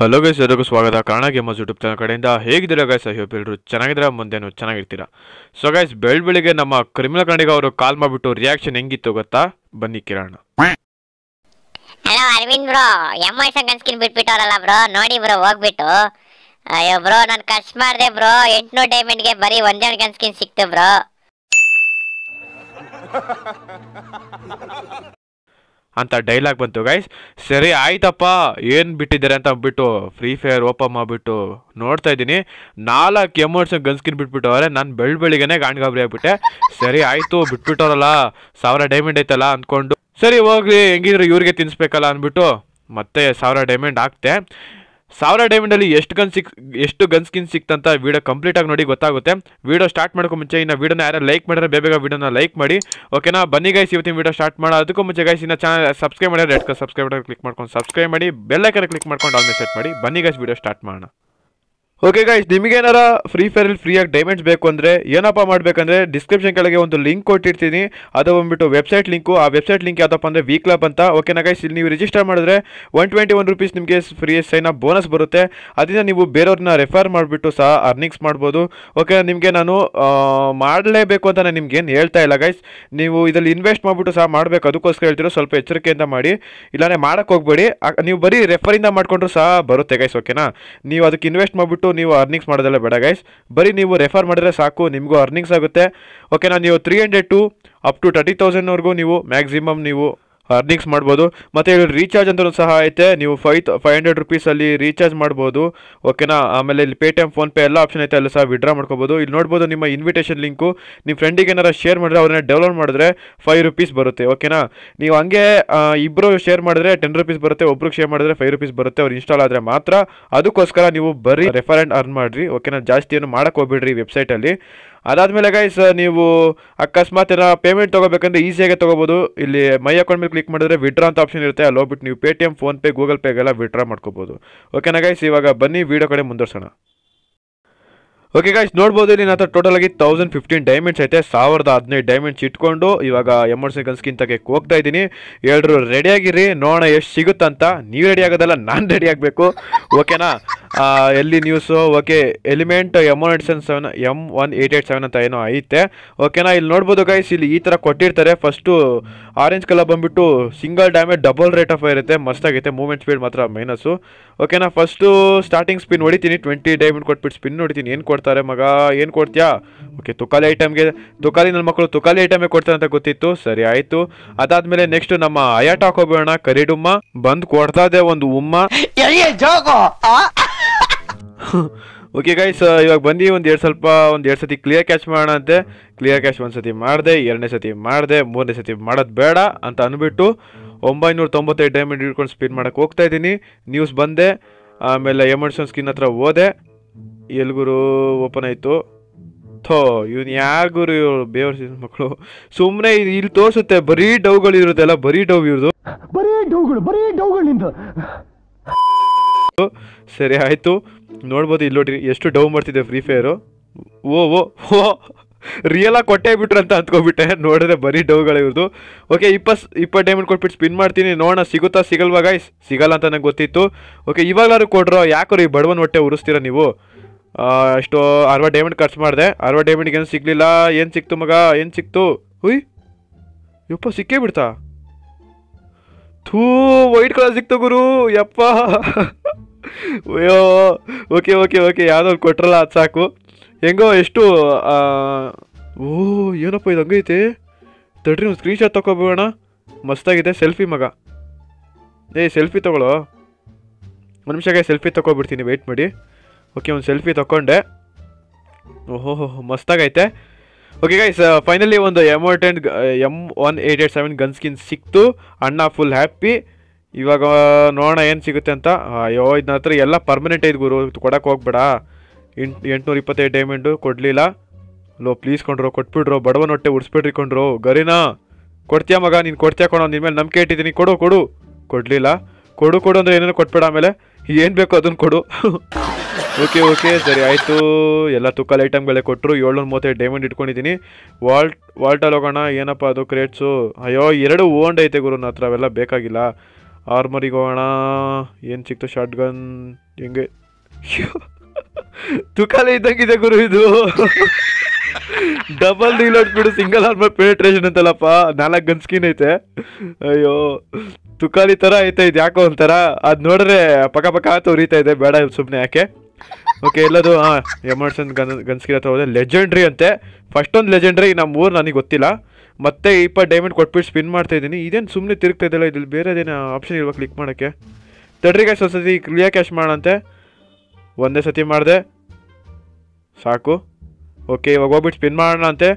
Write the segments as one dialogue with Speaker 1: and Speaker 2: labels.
Speaker 1: hello guys ಎಲ್ಲರಿಗೂ ಸ್ವಾಗತ Kannada gamers YouTube channel ಕಡೆಯಿಂದ ಹೇಗಿದ್ದೀರಾ ಗೈಸ್ ಹೋಪ್ ಎಲ್ಲರೂ ಚೆನ್ನಾಗಿದ್ದೀರಾ ಮುಂದೇನು ಚೆನ್ನಾಗಿರ್ತೀರಾ ಸೊ ಗೈಸ್ ಬೆಳ್ ಬೆಳಿಗ್ಗೆ ನಮ್ಮ ಕ್ರಿಮಿನಲ್ ಕನ್ನಡಿಗ ಅವರು ಕಾಲ್ ಮಾಡಿಬಿಟ್ಟು ರಿಯಾಕ್ಷನ್ ಹೆಂಗಿತ್ತು ಗೊತ್ತಾ ಬನ್ನಿ Kiran hello Arvind bro M ಐ ಸಂಗನ್ಸ್ಕಿನ್ ಬಿಟ್ಬಿಟ್ಟವರಲ್ಲ ಬ್ರೋ ನೋಡಿ ಬ್ರೋ ಹೋಗ್ಬಿಟ್ಟು ಅಯ್ಯೋ ಬ್ರೋ ನಾನು ಖರ್ಚು ಮಾಡಿದೆ ಬ್ರೋ ಎಂಟ್ನೂರು ಡೈಮಂಡ್ಗೆ ಬರೀ ಒಂದೇ ಗನ್ಸ್ಕಿನ್ ಸಿಕ್ತು ಬ್ರೋ ಅಂತ ಡೈಲಾಗ್ ಬಂತು ಗೈಸ್ ಸರಿ ಆಯ್ತಪ್ಪ ಏನು ಬಿಟ್ಟಿದ್ದಾರೆ ಅಂತ ಬಿಟ್ಟು ಫ್ರೀ ಫೈರ್ ಓಪನ್ ಮಾಡಿಬಿಟ್ಟು ನೋಡ್ತಾ ಇದ್ದೀನಿ ನಾಲ್ಕು ಎಮೋಟ್ಸ್ ಗನ್ಸ್ಕಿನ್ ಬಿಟ್ಬಿಟ್ಟವ್ರೆ ನಾನು ಬೆಳ್ ಬೆಳಿಗ್ಗೆನೆ ಗಾಂಡ್ ಗಾಬರಿ ಆಗಿಬಿಟ್ಟೆ ಸರಿ ಆಯಿತು ಬಿಟ್ಬಿಟ್ಟವರಲ್ಲ ಸಾವಿರ ಡೈಮಂಡ್ ಐತಲ್ಲ ಅಂದ್ಕೊಂಡು ಸರಿ ಹೋಗ್ಲಿ ಹೆಂಗಿದ್ರು ಇವ್ರಿಗೆ ತಿನ್ನಿಸ್ಬೇಕಲ್ಲ ಅಂದ್ಬಿಟ್ಟು ಮತ್ತೆ ಸಾವಿರ ಡೈಮಂಡ್ ಹಾಕ್ತೆ ಸಾವಿರ ಡೈಮಂಡಲ್ಲಿ ಎಷ್ಟು ಗನ್ ಸಿಕ್ ಎಷ್ಟು ಗನ್ ಸ್ಕಿನ್ ಸಿಕ್ತಂತ ವೀಡಿಯೋ ಕಂಪ್ಲೀಟಾಗಿ ನೋಡಿ ಗೊತ್ತಾಗುತ್ತೆ ವೀಡಿಯೋ ಸ್ಟಾರ್ಟ್ ಮಾಡೋಕ್ಕೂ ಮುಂಚೆ ಇನ್ನು ವೀಡಿಯೋನ ಯಾರು ಲೈಕ್ ಮಾಡಿದ್ರೆ ಬೇಗ ವೀಡಿಯೋನ ಲೈಕ್ ಮಾಡಿ ಓಕೆನಾ ಬನ್ನಿ ಗೈಸ್ ಇವತ್ತಿನ ವೀಡಿಯೋ ಸ್ಟಾರ್ಟ್ ಮಾಡೋ ಅದಕ್ಕೂ ಮುಂಚೆ ಗೈಸ್ ಇನ್ನು ಚಾನಲ್ ಸಬ್ಸ್ಕ್ರೈಬ್ ಮಾಡಿದ್ರೆ ರೆಡ್ ಸಬ್ಸ್ಕ್ರೈಬ್ ಕ್ಲಿಕ್ ಮಾಡ್ಕೊಂಡು ಸಬ್ಸ್ಕ್ರೈಬ್ ಮಾಡಿ ಬೆಲ್ಲೈಕರ ಕ್ಲಿಕ್ ಮಾಡ್ಕೊಂಡು ಆಲ್ಮೇ ಸೆಟ್ ಮಾಡಿ ಬನ್ನಿ ಗೈಸ್ ವೀಡಿಯೋ ಸ್ಟಾರ್ಟ್ ಮಾಡೋಣ ಓಕೆ ಗೈಸ್ ನಿಮಗೇನಾರ ಫ್ರೀ ಫೈರಲ್ಲಿ ಫ್ರೀಯಾಗಿ ಡೈಮಂಡ್ಸ್ ಬೇಕು ಅಂದರೆ ಏನಪ್ಪ ಮಾಡಬೇಕಂದ್ರೆ ಡಿಸ್ಕ್ರಿಪ್ಷನ್ ಕೆಳಗೆ ಒಂದು ಲಿಂಕ್ ಕೊಟ್ಟಿರ್ತೀನಿ ಅದು ಬಂದ್ಬಿಟ್ಟು ವೆಬ್ಸೈಟ್ ಲಿಂಕು ಆ ವೆಬ್ಸೈಟ್ ಲಿಂಕ್ ಯಾವುದಪ್ಪ ಅಂದರೆ ವಿ ಕ್ಲಬ್ ಅಂತ ಓಕೆನಾ ಗೈಸ್ ಇಲ್ಲಿ ನೀವು ರಿಜಿಸ್ಟರ್ ಮಾಡಿದ್ರೆ ಒನ್ ಟ್ವೆಂಟಿ ಒನ್ ರುಪೀಸ್ ನಿಮಗೆ ಫ್ರೀ ಸೈನ್ ಅಪ್ ಬೋನಸ್ ಬರುತ್ತೆ ಅದರಿಂದ ನೀವು ಬೇರೆಯವ್ರನ್ನ ರೆಫರ್ ಮಾಡಿಬಿಟ್ಟು ಸಹ ಅರ್ನಿಂಗ್ಸ್ ಮಾಡ್ಬೋದು ಓಕೆ ನಿಮಗೆ ನಾನು ಮಾಡಲೇಬೇಕು ಅಂತ ನಾನು ನಿಮ್ಗೇನು ಹೇಳ್ತಾ ಇಲ್ಲ ಗೈಸ್ ನೀವು ಇದರಲ್ಲಿ ಇನ್ವೆಸ್ಟ್ ಮಾಡಿಬಿಟ್ಟು ಸಹ ಮಾಡಬೇಕು ಅದಕ್ಕೋಸ್ಕರ ಹೇಳ್ತಿರೋ ಸ್ವಲ್ಪ ಎಚ್ಚರಿಕೆಯಿಂದ ಮಾಡಿ ಇಲ್ಲಾಂದರೆ ಮಾಡೋಕ್ಕೆ ಹೋಗ್ಬೇಡಿ ನೀವು ಬರೀ ರೆಫರಿಂದ ಮಾಡಿಕೊಂಡ್ರು ಸಹ ಬರುತ್ತೆ ಗೈಸ್ ಓಕೆನಾ ನೀವು ಅದಕ್ಕೆ ಇನ್ವೆಸ್ಟ್ ಮಾಡಿಬಿಟ್ಟು ನೀವು ಅರ್ನಿಂಗ್ಸ್ ಮಾಡೋದೆಲ್ಲ ಬೇಡ ಗೈಸ್ ಬರೀ ನೀವು ರೆಫರ್ ಮಾಡಿದ್ರೆ ಸಾಕು ನಿಮಗೂ ಅರ್ನಿಂಗ್ಸ್ ಆಗುತ್ತೆ ಓಕೆನಾ ನೀವು three hundred to up to thirty ತೌಸಂಡ್ವರೆಗೂ ನೀವು ಮ್ಯಾಕ್ಸಿಮಮ್ ನೀವು ಅರ್ನಿಂಗ್ಸ್ ಮಾಡ್ಬೋದು ಮತ್ತು ಇಲ್ಲಿ ರೀಚಾರ್ಜ್ ಅಂತಲೂ ಸಹ ಐತೆ ನೀವು ಫೈ ಫೈವ್ ಹಂಡ್ರೆಡ್ ರುಪೀಸಲ್ಲಿ ರೀಚಾರ್ಜ್ ಮಾಡ್ಬೋದು ಓಕೆನಾ ಆಮೇಲೆ ಇಲ್ಲಿ ಪೇಟಿಎಮ್ ಫೋನ್ಪೇ ಎಲ್ಲ ಆಪ್ಷನ್ ಐತೆ ಅಲ್ಲಿ ಸಹ ವಿಡ್ರಾ ಮಾಡ್ಕೋಬೋದು ಇಲ್ಲಿ ನೋಡ್ಬೋದು ನಿಮ್ಮ ಇನ್ವಿಟೇಷನ್ ಲಿಂಕು ನಿಮ್ಮ ಫ್ರೆಂಡಿಗೆ ಏನಾರು ಶೇರ್ ಮಾಡಿದ್ರೆ ಅವ್ರನ್ನ ಡೌನ್ಲೋಡ್ ಮಾಡಿದ್ರೆ ಫೈವ್ ರುಪೀಸ್ ಬರುತ್ತೆ ಓಕೆನಾ ನೀವು ಹಂಗೆ ಇಬ್ಬರು ಶೇರ್ ಮಾಡಿದ್ರೆ ಟೆನ್ ರುಪೀಸ್ ಬರುತ್ತೆ ಒಬ್ರಿಗೆ ಶೇರ್ ಮಾಡಿದ್ರೆ ಫೈವ್ ರುಪೀಸ್ ಬರುತ್ತೆ ಅವ್ರು ಇನ್ಸ್ಟಾಲ್ ಆದರೆ ಮಾತ್ರ ಅದಕ್ಕೋಸ್ಕರ ನೀವು ಬರೀ ರೆಫರೆಂಡ್ ಅರ್ನ್ ಮಾಡಿರಿ ಓಕೆನಾ ಜಾಸ್ತಿ ಏನು ಮಾಡೋಕ್ಕೆ ಹೋಗ್ಬಿಡ್ರಿ ವೆಬ್ಸೈಟಲ್ಲಿ ಅದಾದಮೇಲೆ ಗೈಸ್ ನೀವು ಅಕಸ್ಮಾತ್ ಏನೋ ಪೇಮೆಂಟ್ ತೊಗೋಬೇಕಂದ್ರೆ ಈಸಿಯಾಗಿ ತೊಗೋಬೋದು ಇಲ್ಲಿ ಮೈ ಅಕೌಂಟ್ ಮೇಲೆ ಕ್ಲಿಕ್ ಮಾಡಿದ್ರೆ ವಿಡ್ರಾ ಅಂತ ಆಪ್ಷನ್ ಇರುತ್ತೆ ಅಲ್ಲಿ ಹೋಗ್ಬಿಟ್ಟು ನೀವು Paytm PhonePe Google ಪೇಗೆಲ್ಲ ವಿಡ್ರಾ ಮಾಡ್ಕೋಬೋದು ಓಕೆನಾ ಗೈಸ್ ಇವಾಗ ಬನ್ನಿ ವೀಡಿಯೋ ಕಡೆ ಮುಂದುವರ್ಸೋಣ ಓಕೆ ಗಾಯ್ಸ್ ನೋಡ್ಬೋದು ಇಲ್ಲಿ ನಾತ ಟೋಟಲ್ ಆಗಿ ತೌಸಂಡ್ ಫಿಫ್ಟೀನ್ ಡೈಮಂಡ್ಸ್ ಐತೆ ಸಾವಿರದ ಹದಿನೈದು ಡೈಮಂಡ್ಸ್ ಇಟ್ಕೊಂಡು ಇವಾಗ ಎಮರ್ಜೆನ್ಸಿ ಸ್ಕಿನ್ ತಗೋಕ್ಕೆ ಹೋಗ್ತಾ ಇದ್ದೀನಿ ಎಲ್ಲರೂ ರೆಡಿಯಾಗಿರಿ ನೋಡೋಣ ಎಷ್ಟು ಸಿಗುತ್ತಂತ ನೀವು ರೆಡಿ ಆಗೋದಲ್ಲ ನಾನು ರೆಡಿ ಆಗಬೇಕು ಓಕೆನಾ ಎಲ್ಲಿ news okay element M one eight seven seven M one eight eight seven ಅಂತ ಏನೋ ಐತೆ ಓಕೆನಾ ಇಲ್ಲಿ ನೋಡ್ಬೋದು ಗೈಸ್ ಇಲ್ಲಿ ಈ ಥರ ಕೊಟ್ಟಿರ್ತಾರೆ ಫಸ್ಟು ಆರೆಂಜ್ ಕಲರ್ ಬಂದುಬಿಟ್ಟು single damage double rate of ಇರುತ್ತೆ ಮಸ್ತಾಗೈತೆ ಮೂವ್ಮೆಂಟ್ ಸ್ಪೀಡ್ ಮಾತ್ರ ಮೈನಸ್ಸು ಓಕೆನಾ ಫಸ್ಟು ಸ್ಟಾರ್ಟಿಂಗ್ ಸ್ಪಿನ್ ಹೊಡಿತೀನಿ ಟ್ವೆಂಟಿ ಡೈಮಂಡ್ ಕೊಟ್ಬಿಟ್ಟು ಸ್ಪಿನ್ ನೋಡ್ತೀನಿ ಏನು ಕೊಡ್ತಾರೆ ಮಗ ಏನು ಕೊಡ್ತೀಯಾ ಓಕೆ ತುಕಾಲಿ ಐಟಮ್ಗೆ ತುಕಾಲಿ ನನ್ನ ಮಕ್ಕಳು ತುಕಾಲಿ ಐಟಮೇ ಕೊಡ್ತಾರೆ ಅಂತ ಗೊತ್ತಿತ್ತು ಸರಿ ಆಯಿತು ಅದಾದಮೇಲೆ ನೆಕ್ಸ್ಟ್ ನಮ್ಮ ಅಯಾಟ್ ಹೋಗೋಣ ಕರಿಡುಮ್ಮ ಬಂದು ಕೊಡ್ತಾ ಇದೆ ಒಂದು ಉಮ್ಮ ಓಕೆ ಗೈಸ್ ಇವಾಗ ಬಂದು ಒಂದು ಎರಡು ಸ್ವಲ್ಪ ಒಂದು ಎರಡು ಸತಿ ಕ್ಲಿಯರ್ ಕ್ಯಾಚ್ ಮಾಡೋಣ ಅಂತೆ ಕ್ಲಿಯರ್ ಕ್ಯಾಶ್ ಒಂದು ಸತಿ ಮಾಡಿದೆ ಎರಡನೇ ಸತಿ ಮಾಡಿದೆ ಮೂರನೇ ಸತಿ ಮಾಡೋದು ಬೇಡ ಅಂತ ಅಂದ್ಬಿಟ್ಟು ಒಂಬೈನೂರ ತೊಂಬತ್ತೈದು ಡೈಮಂಡ್ ಹಿಡ್ಕೊಂಡು ಸ್ಪೀಡ್ ಮಾಡೋಕ್ಕೆ ಹೋಗ್ತಾ ಇದ್ದೀನಿ ನ್ಯೂಸ್ ಬಂದೆ ಆಮೇಲೆ ಎಮರ್ಸನ್ ಸ್ಕಿನ್ ಹತ್ರ ಹೋದೆ ಎಲ್ಗುರು ಓಪನ್ ಆಯಿತು ಥೋ ಇವ್ನು ಯಾರಿಗೂ ಇವರು ಬೇವರ್ ಮಕ್ಕಳು ಸುಮ್ಮನೆ ಇಲ್ಲಿ ತೋರಿಸುತ್ತೆ ಬರೀ ಡವ್ಗಳು ಬರೀ ಡವ್ ಇವ್ರದು ಬರೀ ಡೌಗಳು ಬರೀ ಡೌಗಳಿಂದ ಸರಿ ಆಯಿತು ನೋಡ್ಬೋದು ಇಲ್ಲಿ ನೋಡಿ ಎಷ್ಟು ಡೌ ಮಾಡ್ತಿದ್ದೆ ಫ್ರೀ ಫೈರು ಓ ಓ ಓ ರಿಯಲಾಗಿ ಕೊಟ್ಟೆ ಬಿಟ್ರು ಅಂತ ಅಂದ್ಕೊಬಿಟ್ಟೆ ನೋಡಿದ್ರೆ ಬರೀ ಡೌಗಳು ಇವ್ರದ್ದು ಓಕೆ ಇಪ್ಪತ್ತು ಇಪ್ಪತ್ತು ಡೈಮಂಡ್ ಕೊಟ್ಬಿಟ್ಟು ಸ್ಪಿನ್ ಮಾಡ್ತೀನಿ ನೋಡೋಣ ಸಿಗುತ್ತಾ ಸಿಗಲ್ವಾ ಗೈಸ್ ಸಿಗಲ್ಲ ಅಂತ ನಂಗೆ ಗೊತ್ತಿತ್ತು ಓಕೆ ಇವಾಗಲಾರು ಕೊಡ್ರೋ ಯಾಕೋ ಈ ಬಡವನ್ ಹೊಟ್ಟೆ ಉರಿಸ್ತೀರಾ ನೀವು ಅಷ್ಟು ಅರವತ್ತು ಡೈಮಂಡ್ ಖರ್ಚು ಮಾಡಿದೆ ಅರವತ್ತು ಡೈಮಂಡ್ಗೆ ಏನು ಸಿಗಲಿಲ್ಲ ಏನು ಸಿಕ್ತು ಮಗ ಏನು ಸಿಕ್ತು ಹುಯ್ ಯಪ್ಪ ಸಿಕ್ಕೇ ಬಿಡ್ತಾ ಥೂ ವೈಟ್ ಕಲರ್ ಸಿಕ್ತು ಗುರು ಯಪ್ಪ ಅಯ್ಯೋ ಓಕೆ ಓಕೆ ಓಕೆ ಯಾವುದೋ ಕೊಟ್ರಲ್ಲ ಅದು ಸಾಕು ಹೆಂಗೋ ಎಷ್ಟು ಓ ಏನಪ್ಪ ಇದು ಹಂಗೈತೆ ತಡ್ರಿ ಒಂದು ಸ್ಕ್ರೀನ್ಶಾಟ್ ತೊಗೋಬೋಣ ಮಸ್ತಾಗಿದೆ ಸೆಲ್ಫಿ ಮಗ ಏ ಸೆಲ್ಫಿ ತೊಗೊಳೋ ಒಂದು ನಿಮಿಷಕ್ಕೆ ಸೆಲ್ಫಿ ತೊಗೊಬಿಡ್ತೀನಿ ವೆಯ್ಟ್ ಮಾಡಿ ಓಕೆ ಒಂದು ಸೆಲ್ಫಿ ತೊಗೊಂಡೆ ಓಹೋ ಹೋ ಮಸ್ತಾಗೈತೆ ಓಕೆ ಗೈಸ್ ಫೈನಲಿ ಒಂದು M M one eight eight seven gun skin ಸಿಕ್ತು ಅಣ್ಣ ಫುಲ್ ಹ್ಯಾಪಿ ಇವಾಗ ನೋಡೋಣ ಏನು ಸಿಗುತ್ತೆ ಅಂತ ಅಯ್ಯೋ ಇದನ್ನ ಹತ್ರ ಎಲ್ಲ ಪರ್ಮನೆಂಟ್ ಐದು ಗುರು ಕೊಡೋಕೆ ಹೋಗ್ಬೇಡ ಎಂಟು ಎಂಟುನೂರ ಇಪ್ಪತ್ತೈದು ಡೈಮಂಡು ಕೊಡಲಿಲ್ಲ ಲೋ ಪ್ಲೀಸ್ ಕೊಂಡ್ರು ಕೊಟ್ಬಿಡ್ರು ಬಡವನ ಹೊಟ್ಟೆ ಉಡ್ಸ್ಬಿಡ್ರಿ ಕೊಂಡ್ರು ಗರಿನಾ ಕೊಡ್ತೀಯ ಮಗ ನೀನು ಕೊಡ್ತೀಯ ಕೊಡೋ ನಿನ್ನ ಮೇಲೆ ನಂಬಿಕೆ ಇಟ್ಟಿದ್ದೀನಿ ಕೊಡು ಕೊಡು ಕೊಡಲಿಲ್ಲ ಕೊಡು ಕೊಡು ಅಂದರೆ ಏನೇನು ಕೊಟ್ಬೇಡ ಆಮೇಲೆ ಏನು ಬೇಕೋ ಅದನ್ನು ಕೊಡು ಓಕೆ ಓಕೆ ಸರಿ ಆಯಿತು ಎಲ್ಲ ತುಕಲ್ ಐಟಮ್ಗಳೇ ಕೊಟ್ಟರು ಏಳ್ನೂರ ಮೂವತ್ತೈದು ಡೈಮಂಡ್ ಇಟ್ಕೊಂಡಿದ್ದೀನಿ ವಾಲ್ಟ್ ವಾಲ್ಟಲ್ಲಿ ಹೋಗೋಣ ಏನಪ್ಪ ಅದು ಕ್ರೇಟ್ಸು ಅಯ್ಯೋ ಎರಡು ಓಂಡ್ ಐತೆ ಗುರು ನನ್ನ ಹತ್ರ ಅವೆಲ್ಲ ಬೇಕಾಗಿಲ್ಲ ಆರ್ಮರಿಗೆ ಹೋಗೋಣ ಏನು ಸಿಕ್ತು ಶಾರ್ಟ್ ಗನ್ ಹೆಂಗೆ ಇದ್ದಂಗೆ ಇದ್ದಂಗಿದೆ ಗುರು ಇದು ಡಬಲ್ ಡೀಲ್ ಬಿಡು ಸಿಂಗಲ್ ಆರ್ಮರ್ ಪೆನಿಟ್ರೇಷನ್ ಅಂತಲ್ಲಪ್ಪ ನಾಲ್ಕು ಗನ್ ಸ್ಕಿನ್ ಐತೆ ಅಯ್ಯೋ ತುಕಾಲಿ ಥರ ಐತೆ ಇದು ಯಾಕೋ ಒಂಥರ ಅದು ನೋಡ್ರೆ ಪಕ್ಕ ಪಕ್ಕ ಅಂತ ಉರಿತಾ ಇದೆ ಬೇಡ ಸುಮ್ಮನೆ ಯಾಕೆ ಓಕೆ ಎಲ್ಲದು ಹಾಂ ಎಮರ್ಸನ್ ಗನ್ ಗನ್ಸ್ಕಿನ್ ಹತ್ರ ಹೋದೆ ಲೆಜೆಂಡ್ರಿ ಅಂತೆ ಫಸ್ಟ್ ಒಂದು ಲೆಜೆಂಡ್ರಿ ನಮ್ಮ ಊರು ನನಗೆ ಗೊತ್ತಿಲ್ಲ ಮತ್ತೆ ಇಪ್ಪತ್ತು ಡೈಮಂಡ್ ಕೊಟ್ಬಿಟ್ಟು ಸ್ಪಿನ್ ಮಾಡ್ತಾ ಇದ್ದೀನಿ ಇದೇನು ಸುಮ್ಮನೆ ತಿರುಗ್ತಾ ಇಲ್ಲಿ ಇದ್ರಲ್ಲಿ ಬೇರೆದೇನೋ ಆಪ್ಷನ್ ಇಲ್ವಾ ಕ್ಲಿಕ್ ಮಾಡೋಕ್ಕೆ ತಡ್ರಿ ಕ್ಯಾಶ್ ಒಂದ್ಸತಿ ಕ್ಲಿಯರ್ ಕ್ಯಾಶ್ ಮಾಡಂತೆ ಒಂದೇ ಸತಿ ಮಾಡಿದೆ ಸಾಕು ಓಕೆ ಇವಾಗ ಹೋಗ್ಬಿಟ್ಟು ಸ್ಪಿನ್ ಮಾಡೋಣ ಅಂತೆ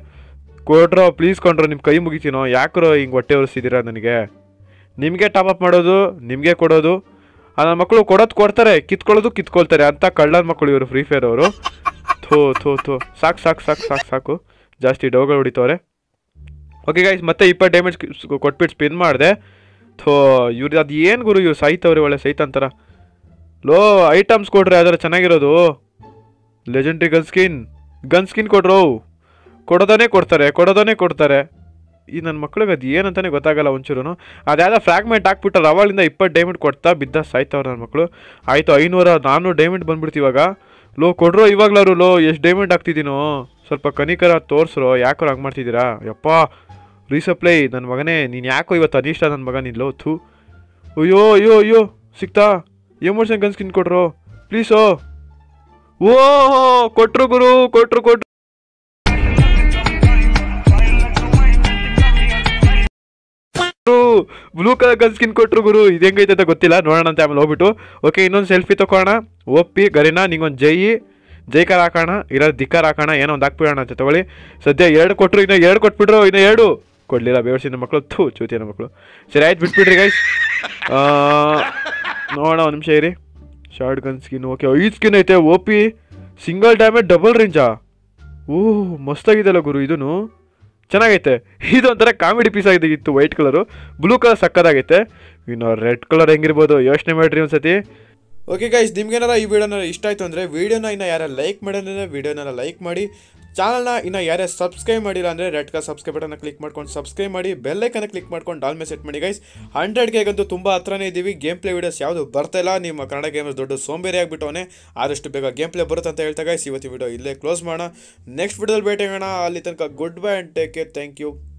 Speaker 1: ಕೊಟ್ರೋ ಪ್ಲೀಸ್ ಕೊಂಡ್ರೋ ನಿಮ್ಮ ಕೈ ಮುಗಿತೀನೋ ಯಾಕ್ರೋ ಹಿಂಗೆ ಹೊಟ್ಟೆ ಒರೆಸಿದ್ದೀರಾ ನನಗೆ ನಿಮಗೆ ಟಾಪ್ ಅಪ್ ಮಾಡೋದು ನಿಮಗೆ ಕೊಡೋದು ಆ ನನ್ನ ಮಕ್ಕಳು ಕೊಡೋದು ಕೊಡ್ತಾರೆ ಕಿತ್ಕೊಳ್ಳೋದು ಕಿತ್ಕೊಳ್ತಾರೆ ಅಂತ ಕಳ್ಳನ ಮಕ್ಕಳು ಇವರು ಫ್ರೀ ಫೈರ್ ಅವರು ಥೋ ಥೋ ಥೋ ಸಾಕು ಸಾಕು ಸಾಕು ಸಾಕು ಸಾಕು ಜಾಸ್ತಿ ಡೋಗಳು ಹೊಡಿತವ್ರೆ ಓಕೆ ಗೈಸ್ ಮತ್ತೆ ಇಪ್ಪತ್ತು ಡ್ಯಾಮೇಜ್ ಕೊಟ್ಬಿಟ್ಟು ಸ್ಪಿನ್ ಮಾಡಿದೆ ಥೋ ಇವ್ರದ್ದು ಅದು ಏನು ಗುರು ಇವ್ರು ಸಾಯ್ತವ್ರಿ ಒಳ್ಳೆ ಸೈತಂತಾರ ಲೋ ಐಟಮ್ಸ್ ಕೊಡ್ರಿ ಅದರ ಚೆನ್ನಾಗಿರೋದು legendary gun skin gun skin ಕೊಡ್ರು ಕೊಡೋದನ್ನೇ ಕೊಡ್ತಾರೆ ಕೊಡೋದನ್ನೇ ಕೊಡ್ತಾರೆ ಈ ನನ್ನ ಮಕ್ಳಿಗೆ ಅದು ಏನಂತಾನೆ ಗೊತ್ತಾಗಲ್ಲ ಒಂಚೂರು ಅದ್ಯಾವುದೋ ಫ್ರಾಗ್ಮೆಂಟ್ ಹಾಕ್ಬಿಟ್ಟಲ್ಲ ಅವಾಗಿಂದ ಇಪ್ಪತ್ತು ಡೈಮಂಡ್ ಕೊಡ್ತಾ ಬಿದ್ದ ಸಾಯ್ತವ್ರು ನನ್ನ ಮಕ್ಕಳು ಆಯಿತು ಐನೂರ ನಾನ್ನೂರು ಡೈಮಂಡ್ ಬಂದ್ಬಿಡ್ತೀವಾಗ ಲೋ ಕೊಡ್ರೋ ಇವಾಗ್ಲಾರು ಲೋ ಎಷ್ಟು ಡೈಮಂಡ್ ಹಾಕ್ತಿದ್ದೀನೋ ಸ್ವಲ್ಪ ಕನಿಕರ ತೋರಿಸ್ರೋ ಯಾಕೋ ಹಂಗೆ ಮಾಡ್ತಿದ್ದೀರಾ ಯಪ್ಪ ರೀಸಪ್ಲೈ ನನ್ನ ಮಗನೇ ನೀನು ಯಾಕೋ ಇವತ್ತು ಅನಿಷ್ಟ ನನ್ನ ಮಗ ನಿಲ್ಲೋ ಥೂ ಅಯ್ಯೋ ಅಯ್ಯೋ ಅಯ್ಯೋ ಸಿಕ್ತಾ ಎಮೋಷನ್ ಗನ್ ಸ್ಕಿನ್ ಕೊಟ್ರು ಪ್ಲೀಸ್ ಓ ಕೊಟ್ರು ಗುರು ಕೊಟ್ರು ಕೊಟ್ರು ಬ್ಲೂ ಕಲರ್ ಗನ್ ಸ್ಕಿನ್ ಕೊಟ್ರು ಗುರು ಇದು ಅಂತ ಗೊತ್ತಿಲ್ಲ ನೋಡೋಣ ಅಂತ ಆಮೇಲೆ ಹೋಗ್ಬಿಟ್ಟು ಓಕೆ ಇನ್ನೊಂದು ಸೆಲ್ಫಿ ತಗೋಣ ಒಪ್ಪಿ ಗರಿನಾ ನಿಂಗೊಂದು ಜೈ ಜೈಕಾರ ಹಾಕೋಣ ಇಲ್ಲ ಧಿಕ್ಕಾರ ಹಾಕೋಣ ಏನೋ ಒಂದು ಹಾಕ್ಬಿಡೋಣ ಅಂತ ತಗೊಳ್ಳಿ ಸದ್ಯ ಎರಡು ಕೊಟ್ಟರು ಇನ್ನೂ ಎರಡು ಕೊಟ್ಬಿಟ್ರು ಇನ್ನೂ ಎರಡು ಕೊಡಲಿಲ್ಲ ಬೇವಸಿನ ಮಕ್ಕಳು ಥೂ ಚೂತಿನ ಮಕ್ಕಳು ಸರಿ ಆಯ್ತು ಬಿಟ್ಬಿಡ್ರಿ ಗೈಸ್ ನೋಡೋಣ ಒಂದು ನಿಮಿಷ ಇರಿ ಶಾರ್ಟ್ ಗನ್ ಸ್ಕಿನ್ ಓಕೆ ಐದು ಸ್ಕಿನ್ ಐತೆ O P single damage double ರೇಂಜಾ ಓ ಮಸ್ತಾಗಿದೆಯಲ್ಲ ಗುರು ಇದೂ ಚೆನ್ನಾಗೈತೆ ಇದು ಒಂಥರ ಕಾಮಿಡಿ ಪೀಸ್ ಆಗಿದೆ ಇತ್ತು ವೈಟ್ ಕಲರು ಬ್ಲೂ ಕಲರ್ ಸಕ್ಕದಾಗೈತೆ ಇನ್ನು ರೆಡ್ ಕಲರ್ ಹೆಂಗಿರ್ಬೋದು ಯೋಚನೆ ಮಾಡಿರಿ ಒಂದು ಓಕೆ ಗೈಸ್ ನಿಮ್ಗೇನಾರ ಈ ವಿಡಿಯೋನ ಇಷ್ಟ ಆಯಿತು ಅಂದರೆ ವೀಡಿಯೋನ ಇನ್ನು ಯಾರು ಲೈಕ್ ಮಾಡಿದ್ರೆ ವೀಡಿಯೋನ ಲೈಕ್ ಮಾಡಿ ಚಾನಲ್ನ ಇನ್ನು ಯಾರೇ ಸಬ್ಸ್ಕ್ರೈಬ್ ಮಾಡಿಲ್ಲ ಅಂದರೆ ರೆಡ್ ಕಲರ್ ಸಬ್ಸ್ಕ್ರೈಬ್ ಬಟನ್ನ ಕ್ಲಿಕ್ ಮಾಡ್ಕೊಂಡು ಸಬ್ಸ್ಕ್ರೈಬ್ ಮಾಡಿ ಬೆಲ್ಲೈಕನ್ನು ಕ್ಲಿಕ್ ಮಾಡ್ಕೊಂಡು ಡಾಲ್ಮೆ ಸೆಟ್ ಮಾಡಿ ಗೈಸ್ ಗಂತು ತುಂಬ ಹತ್ರನೇ ಇದ್ದೀವಿ ಗೇಮ್ ಪ್ಲೇ ವೀಡಿಯೋಸ್ ಯಾವುದು ಬರ್ತಾಯಿಲ್ಲ ನಿಮ್ಮ ಕನ್ನಡ ಗೇಮರ್ ದೊಡ್ಡ ಸೋಂಬೇರಿ ಆಗಿಬಿಟ್ಟವನೆ ಆದಷ್ಟು ಬೇಗ ಗೇಮ್ ಪ್ಲೇ ಬರುತ್ತೆ ಅಂತ ಹೇಳ್ತಾ ಗೈಸ್ ಇವತ್ತು ವಿಡಿಯೋ ಇಲ್ಲೇ ಕ್ಲೋಸ್ ಮಾಡೋಣ ನೆಕ್ಸ್ಟ್ ವಿಡಿಯೋದಲ್ಲಿ ಭೇಟಿ ಆಗೋಣ ಅಲ್ಲಿ ತನಕ good bye and take care thank you